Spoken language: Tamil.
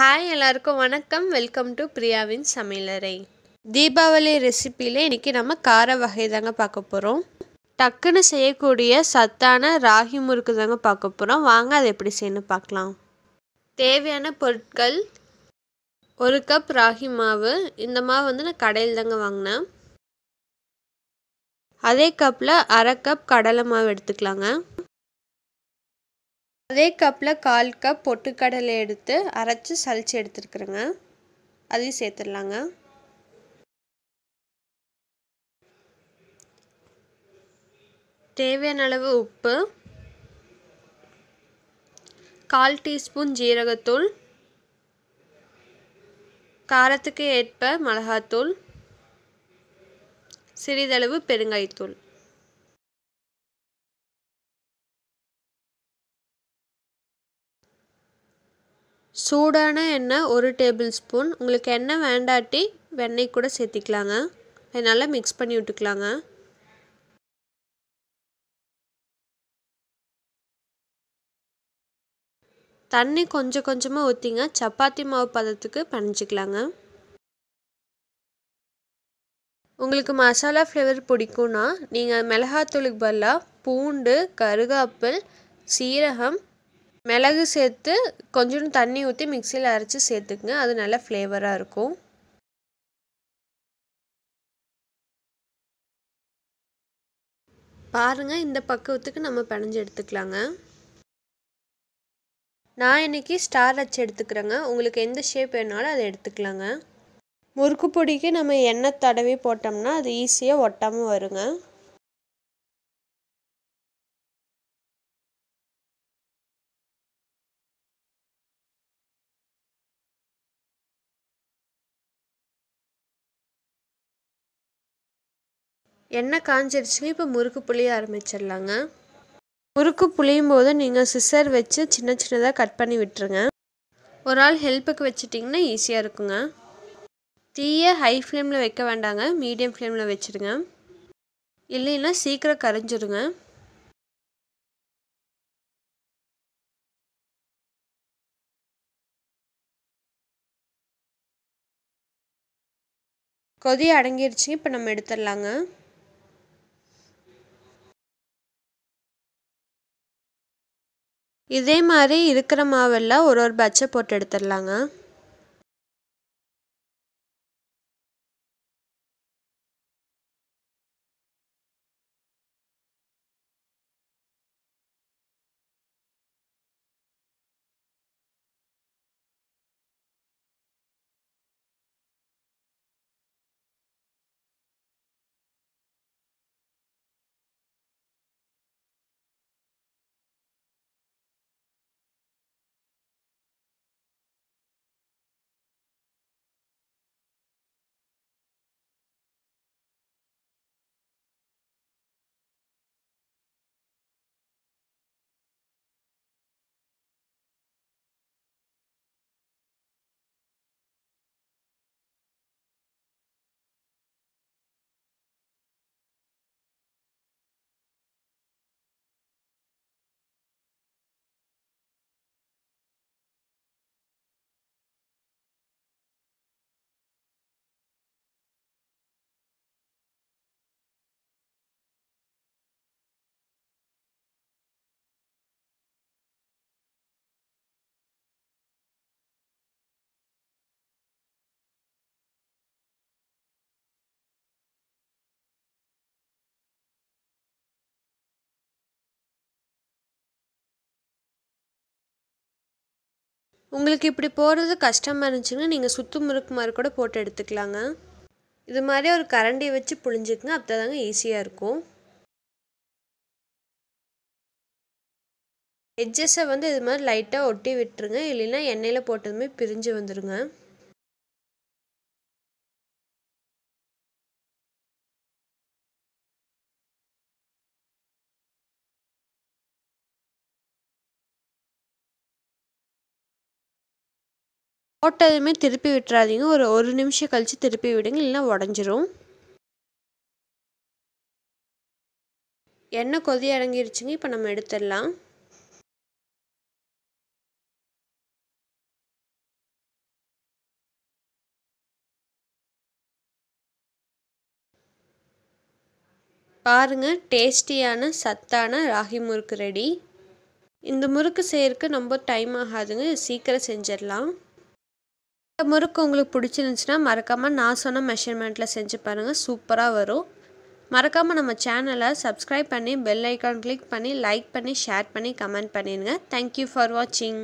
ஹாய் எல்லாருக்கும் வணக்கம் வெல்கம் டு பிரியாவின் சமையலறை தீபாவளி ரெசிப்பியில் இன்றைக்கி நம்ம கார வகை தாங்க பார்க்க போகிறோம் டக்குன்னு செய்யக்கூடிய சத்தான ராகி முறுக்கு தாங்க பார்க்க போகிறோம் வாங்க அதை எப்படி செய்யணும் பார்க்கலாம் தேவையான பொருட்கள் ஒரு கப் ராகி மாவு இந்த மாவு வந்து நான் கடையில் தாங்க வாங்கினேன் அதே கப்பில் அரை கப் கடலை மாவு எடுத்துக்கலாங்க அதே கப்பில் கால் கப் பொட்டுக்கடலை எடுத்து அரைச்சி சளிச்சு எடுத்துருக்குறேங்க அதையும் சேர்த்துடலாங்க தேவையான அளவு உப்பு கால் டீஸ்பூன் ஜீரகத்தூள் காரத்துக்கு ஏற்ப மிளகாத்தூள் சிறிதளவு பெருங்காயத்தூள் சூடான எண்ணெய் ஒரு டேபிள் ஸ்பூன் உங்களுக்கு எண்ணெய் வேண்டாட்டி வெண்ணெய் கூட சேர்த்திக்கலாங்க அதனால் மிக்ஸ் பண்ணி விட்டுக்கலாங்க தண்ணி கொஞ்சம் கொஞ்சமாக ஊற்றிங்க சப்பாத்தி மாவு பதத்துக்கு பணிச்சிக்கலாங்க உங்களுக்கு மசாலா ஃப்ளேவர் பிடிக்கும்னா நீங்கள் மிளகாத்தூளுக்கு பதிலாக பூண்டு கருகாப்பில் சீரகம் மிளகு சேர்த்து கொஞ்சோண்டு தண்ணி ஊற்றி மிக்சியில் அரைச்சி சேர்த்துக்குங்க அது நல்லா ஃப்ளேவராக இருக்கும் பாருங்கள் இந்த பக்குவத்துக்கு நம்ம பிணைஞ்சு எடுத்துக்கலாங்க நான் இன்னைக்கு ஸ்டார் வச்சு எடுத்துக்கிறேங்க உங்களுக்கு எந்த ஷேப் வேணாலும் அதை எடுத்துக்கலாங்க முறுக்கு பொடிக்கு நம்ம எண்ணெய் தடவி போட்டோம்னா அது ஈஸியாக ஒட்டாமல் வருங்க எண்ணெய் காஞ்சிருச்சுங்க இப்போ முறுக்கு புளிய ஆரம்பிச்சிடலாங்க முறுக்கு புளியும் போது நீங்கள் சிசர் வச்சு சின்ன சின்னதாக கட் பண்ணி விட்டுருங்க ஒரு ஆள் ஹெல்ப்புக்கு வச்சுட்டிங்கன்னா ஈஸியாக இருக்குங்க தீயை ஹை ஃப்ளேமில் வைக்க வேண்டாங்க மீடியம் ஃப்ளேமில் வச்சுருங்க இல்லைன்னா சீக்கிரம் கரைஞ்சிருங்க கொதி அடங்கிருச்சு இப்போ நம்ம எடுத்துடலாங்க இதே மாதிரி இருக்கிற மாவெல்லாம் ஒரு ஒரு பேட்ச்சாக போட்டு எடுத்துடலாங்க உங்களுக்கு இப்படி போடுறது கஷ்டமாக இருந்துச்சுன்னா நீங்கள் சுத்து முறுக்கு மாதிரி கூட போட்டு எடுத்துக்கலாங்க இது மாதிரி ஒரு கரண்டியை வச்சு புழிஞ்சிக்கங்க அப்போ தாங்க ஈஸியாக இருக்கும் எட்ஜஸை வந்து இது மாதிரி லைட்டாக ஒட்டி விட்டுருங்க இல்லைன்னா எண்ணெயில் போட்டதுமே பிரிஞ்சு வந்துடுங்க போட்டதுமே திருப்பி விட்டுறாதீங்க ஒரு ஒரு நிமிஷம் கழித்து திருப்பி விடுங்க இல்லைனா உடஞ்சிரும் எண்ணெய் கொதி அடங்கிருச்சுங்க இப்போ நம்ம எடுத்துடலாம் பாருங்கள் டேஸ்டியான சத்தான ராகி முறுக்கு ரெடி இந்த முறுக்கு செய்யறதுக்கு ரொம்ப டைம் ஆகாதுங்க சீக்கிரம் செஞ்சிடலாம் முறுக்கு உங்களுக்கு பிடிச்சிருந்துச்சின்னா மறக்காமல் நான் சொன்ன மெஷர்மெண்ட்டில் செஞ்சு பாருங்கள் சூப்பராக வரும் மறக்காமல் நம்ம சேனலை சப்ஸ்கிரைப் பண்ணி பெல் ஐக்கான் கிளிக் பண்ணி லைக் பண்ணி ஷேர் பண்ணி கமெண்ட் பண்ணிடுங்க தேங்க்யூ ஃபார் வாட்சிங்